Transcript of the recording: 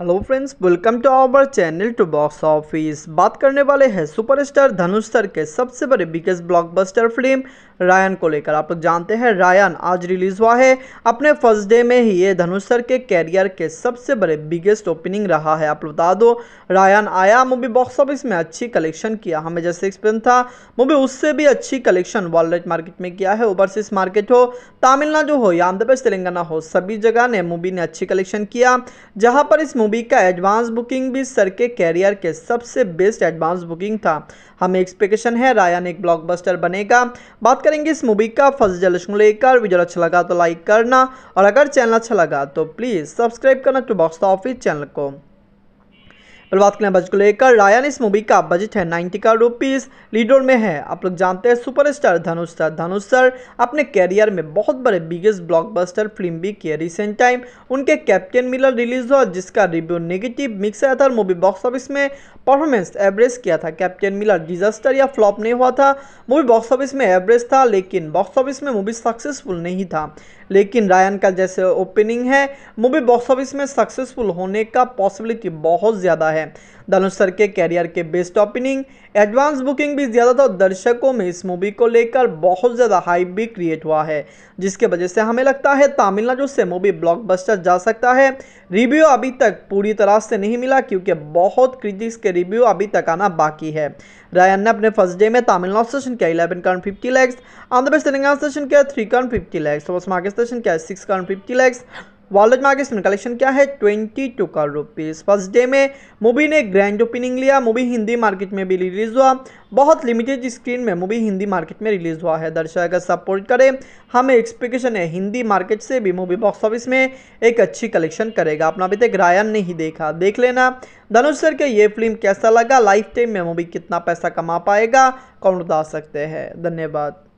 hello friends welcome to our channel to box office बात करने वाले हैं सुपरस्टार धनुष सर के सबसे बड़े बिगेस्ट ब्लॉकबस्टर फिल्म रायन को लेकर आप लोग जानते हैं रायन आज रिलीज हुआ है अपने फर्स्ट डे में ही ये धनुष सर के कैरियर के सबसे बड़े बिगेस्ट ओपनिंग रहा है आप लोग बता दो रायन आया मूवी बॉक्स ऑफिस में अच्छी कलेक्शन किया हमें जैसे एक्सपेंस था मूवी उससे भी अच्छी कलेक्शन वर्ल्ड मार्केट में किया है ओवरसीज मार्केट हो तमिलनाडु हो या आंध्र प्रदेश तेलंगाना हो सभी जगह ने मूवी ने अच्छी कलेक्शन किया जहाँ पर इस मूवी का एडवांस बुकिंग भी सर के कैरियर के सबसे बेस्ट एडवांस बुकिंग था हमें एक्सपेक्टेशन है रायन एक ब्लॉकबस्टर बनेगा बात करेंगे इस मूवी का फर्स्ट जल्द लेकर वीडियो अच्छा लगा तो लाइक करना और अगर चैनल अच्छा लगा तो प्लीज़ सब्सक्राइब करना टू बॉक्स ऑफिस चैनल को और बात करें बजट को लेकर रायन इस मूवी का बजट है नाइन्टी का रुपीज़ लीडर में है आप लोग जानते हैं superstar Dhanush sir Dhanush sir अपने कैरियर में बहुत बड़े बिगेस्ट ब्लॉकबस्टर फिल्म भी किए रिसेंट टाइम उनके कैप्टन मिलर रिलीज हुआ जिसका रिव्यू नेगेटिव मिक्स आया था मूवी बॉक्स ऑफिस में परफॉर्मेंस एवरेज किया था कैप्टन मिलर डिजास्टर या फ्लॉप नहीं हुआ था मूवी बॉक्स ऑफिस में एवरेज था लेकिन बॉक्स ऑफिस में मूवी सक्सेसफुल नहीं था लेकिन रायन का जैसे ओपनिंग है मूवी बॉक्स ऑफिस में सक्सेसफुल होने का पॉसिबिलिटी बहुत ज़्यादा है है धनुष सर के कैरियर के बेस्ट ओपनिंग एडवांस बुकिंग भी ज़्यादा था दर्शकों में इस मूवी को लेकर बहुत ज़्यादा हाइप भी क्रिएट हुआ है जिसके वजह से हमें लगता है तमिलनाडु से मूवी ब्लॉकबस्टर जा सकता है रिव्यू अभी तक पूरी तरह से नहीं मिला क्योंकि बहुत क्रिटिक्स के रिव्यू अभी तक आना बाकी है रायन ने अपने फर्स्ट डे में तमिलनाडु स्टेशन किया इलेवन करण फिफ्टी लैक्स आंध्र प्रदेश तेलंगाना स्टेशन किया थ्री करण फिफ्टी लैक्स और मार्केट सेशन किया सिक्स करण फिफ्टी लैक्स में मार्केट में कलेक्शन क्या है twenty two crore rupees first day में मूवी ने ग्रैंड ओपनिंग लिया मूवी हिंदी मार्केट में भी रिलीज़ हुआ बहुत लिमिटेड स्क्रीन में मूवी हिंदी मार्केट में रिलीज़ हुआ है दर्शक अगर सपोर्ट करें हमें एक्सपेक्टेशन है हिंदी मार्केट से भी मूवी बॉक्स ऑफिस में एक अच्छी कलेक्शन करेगा अपना अभी तक रायन ही देखा देख लेना धनुष सर के ये फिल्म कैसा लगा लाइफ टाइम में मूवी कितना पैसा कमा पाएगा कौन बता सकते हैं धन्यवाद